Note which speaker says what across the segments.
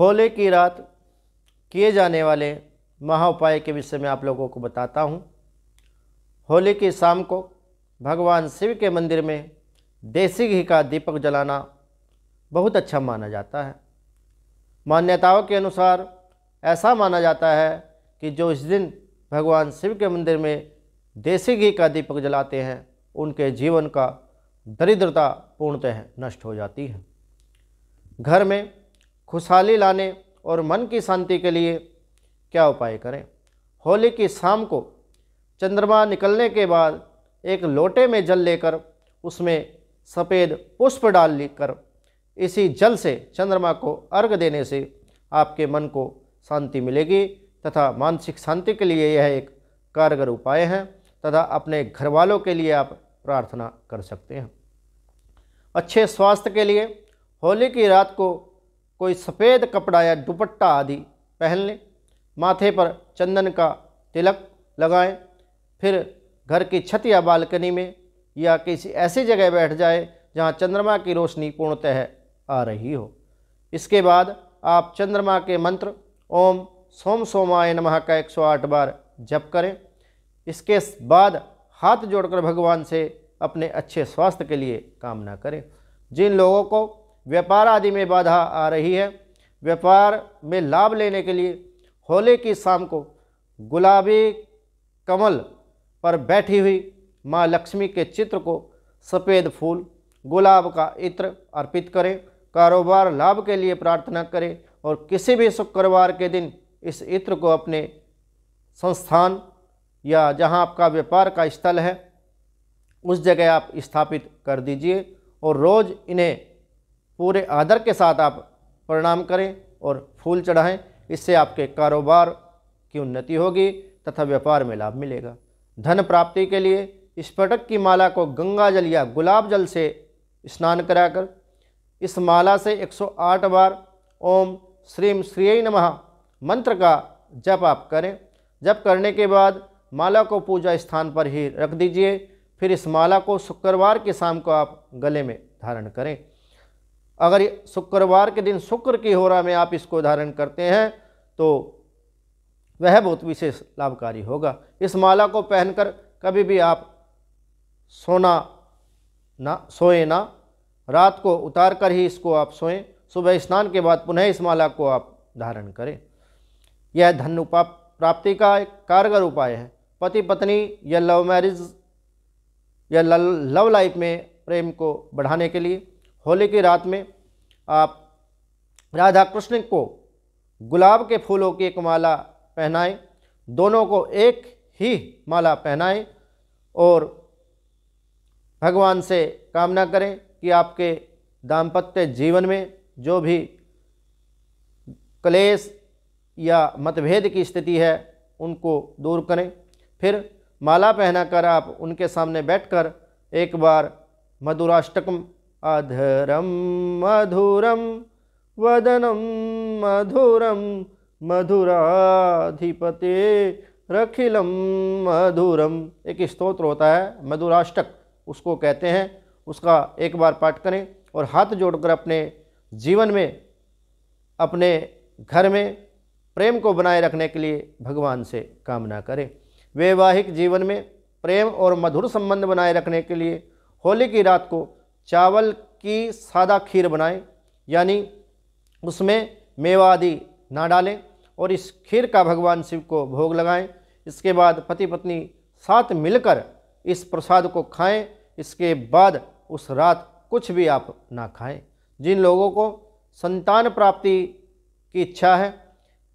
Speaker 1: होली की रात किए जाने वाले महा उपाय के विषय में आप लोगों को बताता हूँ होली की शाम को भगवान शिव के मंदिर में देसी घी का दीपक जलाना बहुत अच्छा माना जाता है मान्यताओं के अनुसार ऐसा माना जाता है कि जो इस दिन भगवान शिव के मंदिर में देसी घी का दीपक जलाते हैं उनके जीवन का दरिद्रता पूर्णतः नष्ट हो जाती है घर में खुशहाली लाने और मन की शांति के लिए क्या उपाय करें होली की शाम को चंद्रमा निकलने के बाद एक लोटे में जल लेकर उसमें सफ़ेद पुष्प डाल लेकर इसी जल से चंद्रमा को अर्घ देने से आपके मन को शांति मिलेगी तथा मानसिक शांति के लिए यह एक कारगर उपाय है तथा अपने घर वालों के लिए आप प्रार्थना कर सकते हैं अच्छे स्वास्थ्य के लिए होली की रात को कोई सफ़ेद कपड़ा या दुपट्टा आदि पहन लें माथे पर चंदन का तिलक लगाएं फिर घर की छत या बालकनी में या किसी ऐसी जगह बैठ जाए जहाँ चंद्रमा की रोशनी पूर्णतः आ रही हो इसके बाद आप चंद्रमा के मंत्र ओम सोम सोमाय नमः का 108 बार जप करें इसके बाद हाथ जोड़कर भगवान से अपने अच्छे स्वास्थ्य के लिए कामना करें जिन लोगों को व्यापार आदि में बाधा आ रही है व्यापार में लाभ लेने के लिए होले की शाम को गुलाबी कमल पर बैठी हुई माँ लक्ष्मी के चित्र को सफ़ेद फूल गुलाब का इत्र अर्पित करें कारोबार लाभ के लिए प्रार्थना करें और किसी भी शुक्रवार के दिन इस इत्र को अपने संस्थान या जहां आपका व्यापार का स्थल है उस जगह आप स्थापित कर दीजिए और रोज़ इन्हें पूरे आदर के साथ आप प्रणाम करें और फूल चढ़ाएं इससे आपके कारोबार की उन्नति होगी तथा व्यापार में लाभ मिलेगा धन प्राप्ति के लिए स्फटक की माला को गंगा जल या गुलाब जल से स्नान कराकर इस माला से 108 बार ओम श्रीम श्री नमः मंत्र का जप आप करें जप करने के बाद माला को पूजा स्थान पर ही रख दीजिए फिर इस माला को शुक्रवार की शाम को आप गले में धारण करें अगर शुक्रवार के दिन शुक्र की होरा में आप इसको धारण करते हैं तो वह बहुत विशेष लाभकारी होगा इस माला को पहनकर कभी भी आप सोना ना सोए ना रात को उतार कर ही इसको आप सोएं सुबह स्नान के बाद पुनः इस माला को आप धारण करें यह धन उपा प्राप्ति का एक कारगर उपाय है पति पत्नी या लव मैरिज या लव लाइफ में प्रेम को बढ़ाने के लिए होली की रात में आप राधा कृष्ण को गुलाब के फूलों की एक माला पहनाएं दोनों को एक ही माला पहनाएं और भगवान से कामना करें कि आपके दाम्पत्य जीवन में जो भी क्लेश या मतभेद की स्थिति है उनको दूर करें फिर माला पहनाकर आप उनके सामने बैठकर एक बार मधुराष्टकम अधरम मधुरम वदनम मधुरम मधुराधिपते रखिलम मधुरम एक स्तोत्र होता है मधुराष्टक उसको कहते हैं उसका एक बार पाठ करें और हाथ जोड़कर अपने जीवन में अपने घर में प्रेम को बनाए रखने के लिए भगवान से कामना करें वैवाहिक जीवन में प्रेम और मधुर संबंध बनाए रखने के लिए होली की रात को चावल की सादा खीर बनाएं यानी उसमें मेवा आदि ना डालें और इस खीर का भगवान शिव को भोग लगाएं इसके बाद पति पत्नी साथ मिलकर इस प्रसाद को खाएं इसके बाद उस रात कुछ भी आप ना खाएं जिन लोगों को संतान प्राप्ति की इच्छा है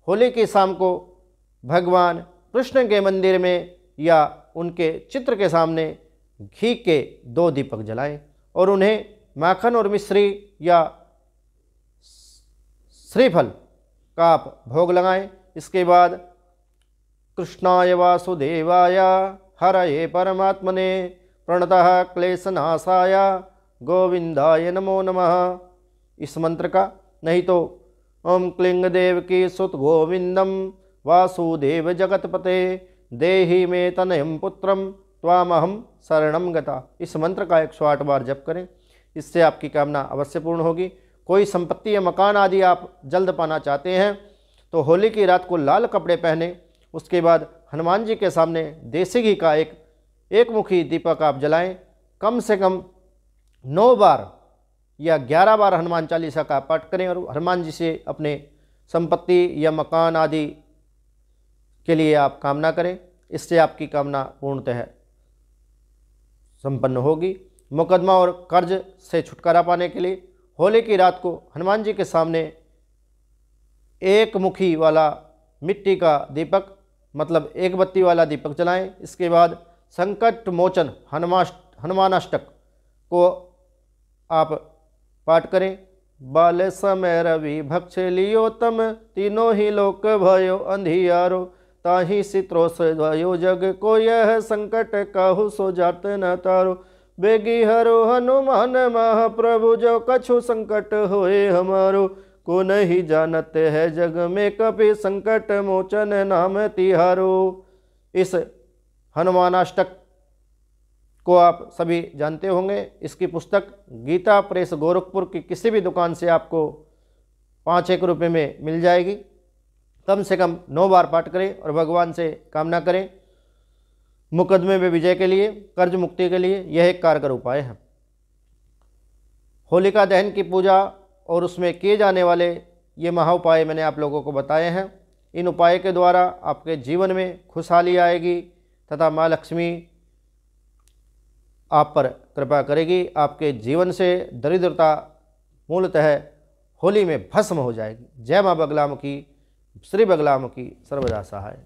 Speaker 1: होली की शाम को भगवान कृष्ण के मंदिर में या उनके चित्र के सामने घी के दो दीपक जलाएं और उन्हें माखन और मिश्री या श्रीफल का आप भोग लगाएं इसके बाद कृष्णाय वासुदेवाय हर हरये परमात्मने प्रणतः क्लेशनाशाय गोविंदाय नमो नमः इस मंत्र का नहीं तो ओम क्लिंग देव की सुत गोविंदम वासुदेव जगतपते देहि मे तनयम पुत्रम त्वामहम शरणम गता इस मंत्र का एक सौ आठ बार जप करें इससे आपकी कामना अवश्य पूर्ण होगी कोई संपत्ति या मकान आदि आप जल्द पाना चाहते हैं तो होली की रात को लाल कपड़े पहने उसके बाद हनुमान जी के सामने देसी घी का एक एक मुखी दीपक आप जलाएं कम से कम नौ बार या ग्यारह बार हनुमान चालीसा का पाठ करें और हनुमान जी से अपने संपत्ति या मकान आदि के लिए आप कामना करें इससे आपकी कामना पूर्णतः संपन्न होगी मुकदमा और कर्ज से छुटकारा पाने के लिए होली की रात को हनुमान जी के सामने एक मुखी वाला मिट्टी का दीपक मतलब एक बत्ती वाला दीपक जलाएं इसके बाद संकट मोचन हनुमा हनुमानाष्टक को आप पाठ करें बाल समय रवि भक्ष लियो तम तीनों ही लोक भयो अंधियारो ताही सित्रो से जग को यह संकट कहु सो जात न तारो बेगी हरो हनुमान महाप्रभु जो कछु संकट होए हमारो को नहीं जानत है जग में कभी संकट मोचन नाम तिहारो इस हनुमानाष्टक को आप सभी जानते होंगे इसकी पुस्तक गीता प्रेस गोरखपुर की किसी भी दुकान से आपको पाँच एक रुपये में मिल जाएगी कम से कम नौ बार पाठ करें और भगवान से कामना करें मुकदमे में विजय के लिए कर्ज मुक्ति के लिए यह एक कारगर उपाय है होलिका दहन की पूजा और उसमें किए जाने वाले ये महा उपाय मैंने आप लोगों को बताए हैं इन उपाय के द्वारा आपके जीवन में खुशहाली आएगी तथा माँ लक्ष्मी आप पर कृपा करेगी आपके जीवन से दरिद्रता मूलतः होली में भस्म हो जाएगी जय माँ बगलाम की श्री बगलामुखी सर्वदा सहाय